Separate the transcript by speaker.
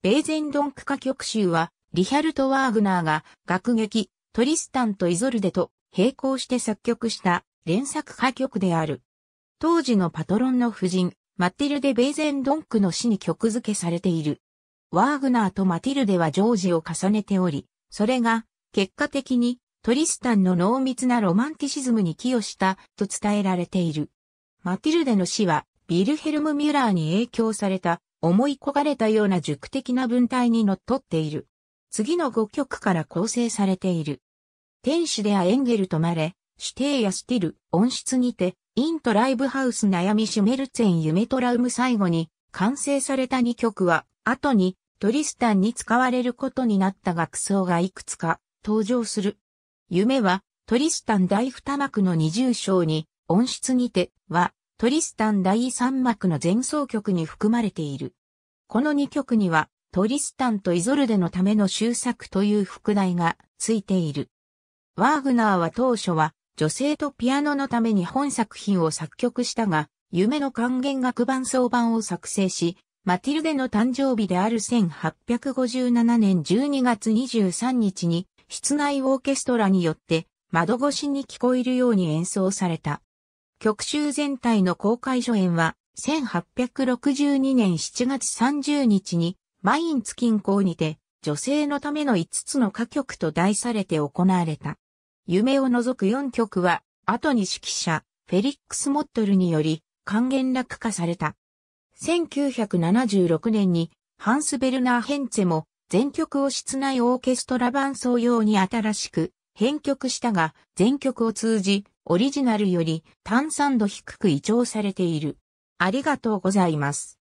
Speaker 1: ベーゼンドンク歌曲集は、リヒャルト・ワーグナーが、楽劇、トリスタンとイゾルデと並行して作曲した連作歌曲である。当時のパトロンの夫人、マティルデ・ベーゼンドンクの死に曲付けされている。ワーグナーとマティルデは常時を重ねており、それが、結果的に、トリスタンの濃密なロマンティシズムに寄与した、と伝えられている。マティルデの死は、ビルヘルム・ミュラーに影響された思い焦がれたような塾的な文体にのっとっている。次の5曲から構成されている。天使でアエンゲルとまれ、シテイやスティル、音質にて、イントライブハウス悩みシュメルツェン夢トラウム最後に、完成された2曲は、後に、トリスタンに使われることになった楽奏がいくつか、登場する。夢は、トリスタン大二幕の二重章に、音質にて、は、トリスタン第3幕の前奏曲に含まれている。この2曲には、トリスタンとイゾルデのための終作という副題がついている。ワーグナーは当初は、女性とピアノのために本作品を作曲したが、夢の還元楽伴奏版を作成し、マティルデの誕生日である1857年12月23日に、室内オーケストラによって窓越しに聞こえるように演奏された。曲集全体の公開初演は、1862年7月30日に、マインツ近郊にて、女性のための5つの歌曲と題されて行われた。夢を除く4曲は、後に指揮者、フェリックス・モットルにより、還元楽化された。1976年に、ハンス・ベルナー・ヘンツェも、全曲を室内オーケストラ伴奏用に新しく、編曲したが、全曲を通じ、オリジナルより炭酸度低く異常されている。ありがとうございます。